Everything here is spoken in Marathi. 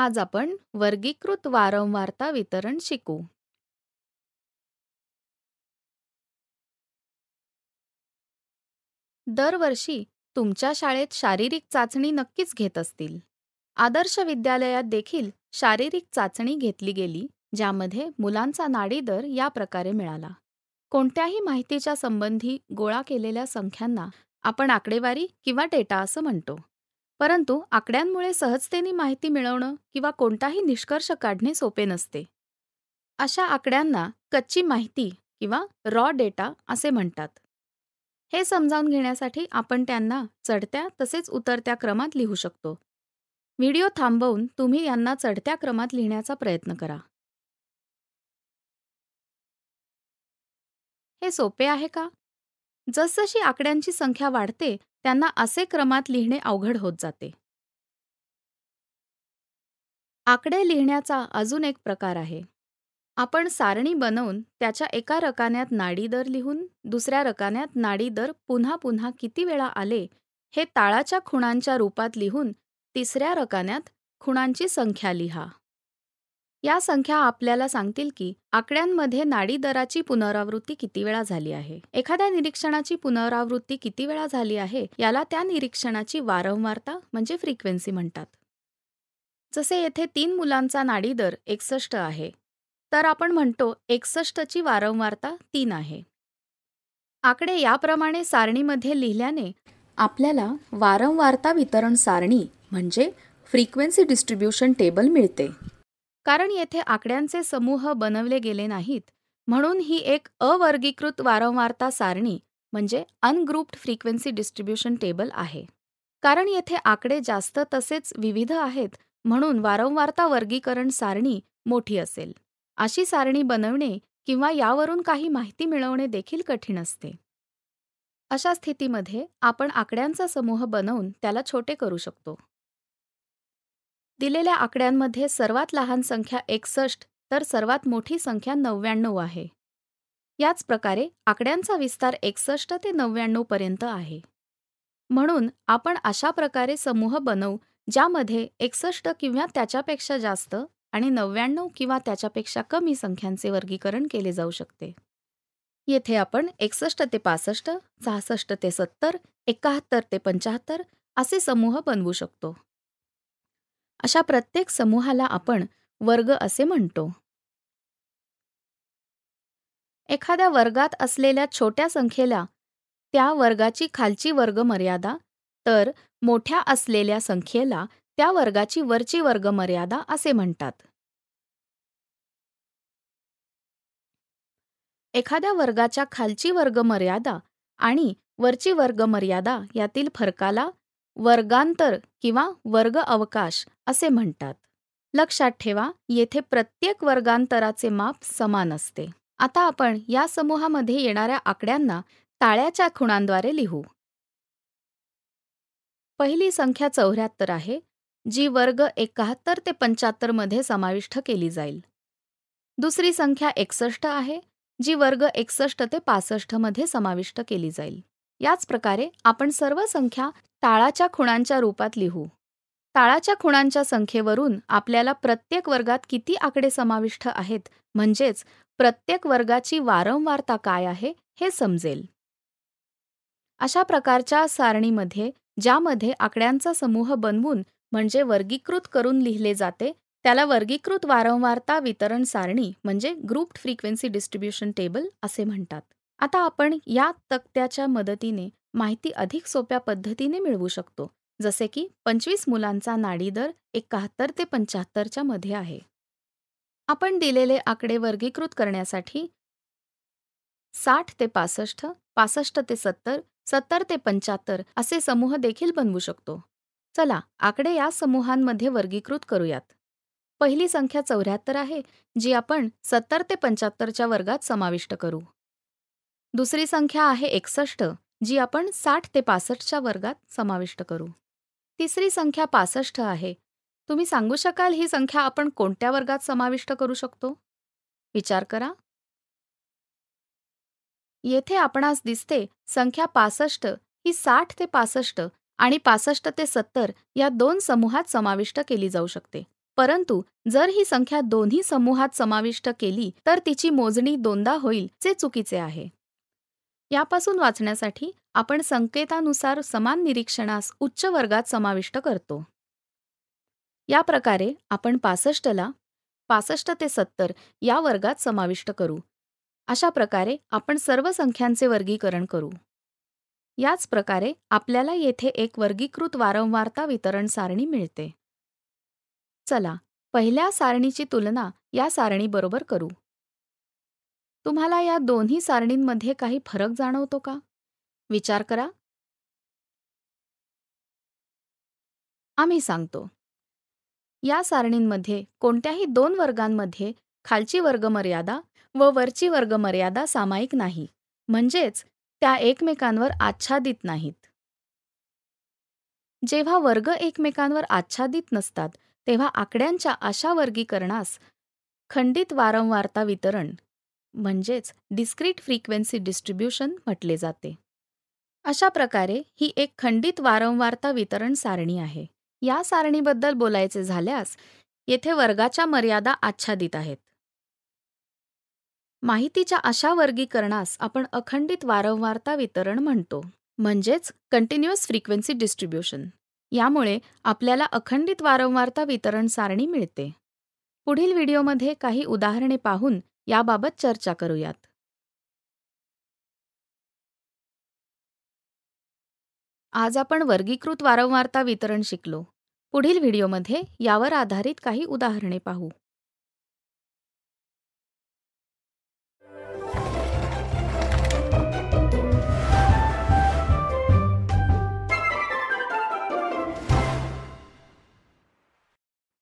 आज आपण वर्गीकृत वारंवारता वितरण शिकू दरवर्षी तुमच्या शाळेत शारीरिक चाचणी नक्कीच घेत असतील आदर्श विद्यालयात देखील शारीरिक चाचणी घेतली गेली ज्यामध्ये मुलांचा नाडीदर या प्रकारे मिळाला कोणत्याही माहितीच्या संबंधी गोळा केलेल्या संख्यांना आपण आकडेवारी किंवा डेटा असं म्हणतो परंतु आकड्यांमुळे सहजतेने माहिती मिळवणं किंवा कोणताही निष्कर्ष काढणे सोपे नसते अशा आकड्यांना कच्ची माहिती किंवा रॉ डेटा असे म्हणतात हे समजावून घेण्यासाठी आपण त्यांना चढत्या तसेच उतरत्या क्रमात लिहू शकतो व्हिडिओ थांबवून तुम्ही यांना चढत्या क्रमात लिहिण्याचा प्रयत्न करा हे सोपे आहे का जसजशी आकड्यांची संख्या वाढते त्यांना असे क्रमात लिहिणे अवघड होत जाते आकडे लिहिण्याचा अजून एक प्रकार आहे आपण सारणी बनवून त्याच्या एका रकान्यात नाडी दर लिहून दुसऱ्या रकान्यात नाडी दर पुन्हा पुन्हा किती वेळा आले हे ताळाच्या खुणांच्या रूपात लिहून तिसऱ्या रकान्यात खुणांची संख्या लिहा या संख्या आपल्याला सांगतील की आकड्यांमध्ये नाडी दराची पुनरावृत्ती किती वेळा झाली आहे एखाद्या निरीक्षणाची पुनरावृत्ती किती वेळा झाली आहे याला त्या निरीक्षणाची वारंवारता म्हणजे फ्रिक्वेन्सी म्हणतात जसे येथे तीन मुलांचा नाडी दर एकसष्ट आहे तर आपण म्हणतो एकसष्टची वारंवारता तीन आहे आकडे याप्रमाणे सारणीमध्ये लिहिल्याने आपल्याला वारंवारता वितरण सारणी म्हणजे फ्रिक्वेन्सी डिस्ट्रीब्युशन टेबल मिळते कारण येथे आकड्यांचे समूह बनवले गेले नाहीत म्हणून ही एक अवर्गीकृत वारंवारता सारणी म्हणजे अनग्रुप्ड फ्रिक्वेन्सी डिस्ट्रीब्युशन टेबल आहे कारण येथे आकडे जास्त तसेच विविध आहेत म्हणून वारंवारता वर्गीकरण सारणी मोठी असेल अशी सारणी बनवणे किंवा यावरून काही माहिती मिळवणे देखील कठीण असते अशा स्थितीमध्ये आपण आकड्यांचा समूह बनवून त्याला छोटे करू शकतो दिलेल्या आकड्यांमध्ये सर्वात लहान संख्या एकसष्ट तर सर्वात मोठी संख्या नव्याण्णव आहे याच प्रकारे आकड्यांचा विस्तार एकसष्ट ते नव्याण्णवपर्यंत आहे म्हणून आपण अशा प्रकारे समूह बनवू ज्यामध्ये एकसष्ट किंवा त्याच्यापेक्षा जास्त आणि नव्याण्णव किंवा त्याच्यापेक्षा कमी संख्यांचे वर्गीकरण केले जाऊ शकते येथे आपण एकसष्ट ते पासष्ट सहासष्ट ते सत्तर एकाहत्तर ते पंचाहत्तर असे समूह बनवू शकतो अशा प्रत्येक समूहाला आपण वर्ग असे म्हणतो एखाद्या वर्गात असलेल्या छोट्या संख्येला त्या वर्गाची खालची वर्ग मर्यादा तर मोठ्या असलेल्या संख्येला त्या वर्गाची वरची वर्ग मर्यादा असे म्हणतात एखाद्या वर्गाच्या खालची वर्ग मर्यादा आणि वरची वर्ग यातील फरकाला वर्गांतर किंवा वर्ग अवकाश असे म्हणतात लक्षात ठेवा येथे प्रत्येक वर्गांतराचे माप समान असते आता आपण या समूहामध्ये येणाऱ्या आकड्यांना ताळ्याच्या खुणांद्वारे लिहू पहिली संख्या चौऱ्याहत्तर आहे जी वर्ग एकाहत्तर ते मध्ये समाविष्ट केली जाईल दुसरी संख्या एकसष्ट आहे जी वर्ग एकसष्ट ते मध्ये समाविष्ट केली जाईल याच प्रकारे आपण सर्व संख्या ताळाच्या खुणांच्या रूपात लिहू ताळाच्या खुणांच्या संख्येवरून आपल्याला प्रत्येक वर्गात किती आकडे समाविष्ट आहेत म्हणजेच प्रत्येक वर्गाची वारंवारता काय आहे हे समजेल अशा प्रकारच्या सारणीमध्ये ज्यामध्ये आकड्यांचा समूह बनवून म्हणजे वर्गीकृत करून लिहिले जाते त्याला वर्गीकृत वारंवारता वितरण सारणी म्हणजे ग्रुप्ड फ्रिक्वेन्सी डिस्ट्रीब्युशन टेबल असे म्हणतात आता आपण या तक्त्याच्या मदतीने माहिती अधिक सोप्या पद्धतीने मिळवू शकतो जसे की पंचवीस मुलांचा नाडी दर एकाहत्तर ते पंच्याहत्तरच्या मध्ये आहे आपण दिलेले आकडे वर्गीकृत करण्यासाठी साठ ते पासष्ट पासष्ट ते सत्तर सत्तर ते पंच्याहत्तर असे समूह देखील बनवू शकतो चला आकडे या समूहांमध्ये वर्गीकृत करूयात पहिली संख्या चौऱ्याहत्तर आहे जी आपण सत्तर ते पंच्याहत्तरच्या वर्गात समाविष्ट करू दुसरी संख्या आहे एकसष्ट जी आपण साठ ते पासष्टच्या वर्गात समाविष्ट करू तिसरी संख्या पासष्ट आहे तुम्ही सांगू शकाल ही संख्या आपण कोणत्या वर्गात समाविष्ट करू शकतो विचार करा येथे आपणास दिसते संख्या पासष्ट ही साठ ते पासष्ट आणि पासष्ट ते सत्तर या दोन समूहात समाविष्ट केली जाऊ शकते परंतु जर ही संख्या दोन्ही समूहात समाविष्ट केली तर तिची मोजणी दोनदा होईल जे चुकीचे आहे यापासून वाचण्यासाठी आपण संकेतानुसार समान निरीक्षणास उच्च वर्गात समाविष्ट करतो या प्रकारे आपण पासष्टला पासष्ट ते सत्तर या वर्गात समाविष्ट करू अशा प्रकारे आपण सर्व संख्यांचे वर्गीकरण करू याच प्रकारे आपल्याला येथे एक वर्गीकृत वारंवारता वितरण सारणी मिळते चला पहिल्या सारणीची तुलना या सारणीबरोबर करू तुम्हाला या दोन्ही सारणींमध्ये काही फरक जाणवतो का विचार करा आम्ही सांगतो या सारणींमध्ये कोणत्याही दोन वर्गांमध्ये खालची वर्गमर्यादा व वरची वर्गमर्यादा सामायिक नाही म्हणजेच त्या एकमेकांवर आच्छादित नाहीत जेव्हा वर्ग एकमेकांवर आच्छादित नसतात तेव्हा आकड्यांच्या अशा वर्गीकरणास खंडित वारंवारता वितरण म्हणजेच डिस्क्रीट फ्रिक्वेन्सी डिस्ट्रीब्युशन म्हटले जाते अशा प्रकारे ही एक खंडित वारंवारता वितरण सारणी आहे या सारणीबद्दल बोलायचे झाल्यास येथे वर्गाच्या मर्यादा आच्छादित आहेत माहितीच्या अशा वर्गीकरणास आपण अखंडित वारंवारता वितरण म्हणतो म्हणजेच कंटिन्युअस फ्रिक्वेन्सी डिस्ट्रीब्युशन यामुळे आपल्याला अखंडित वारंवारता वितरण सारणी मिळते पुढील व्हिडिओमध्ये काही उदाहरणे पाहून याबाबत चर्चा करूयात आज आपण वर्गीकृत वारंवारता वितरण शिकलो पुढील व्हिडिओमध्ये यावर आधारित काही उदाहरणे पाहू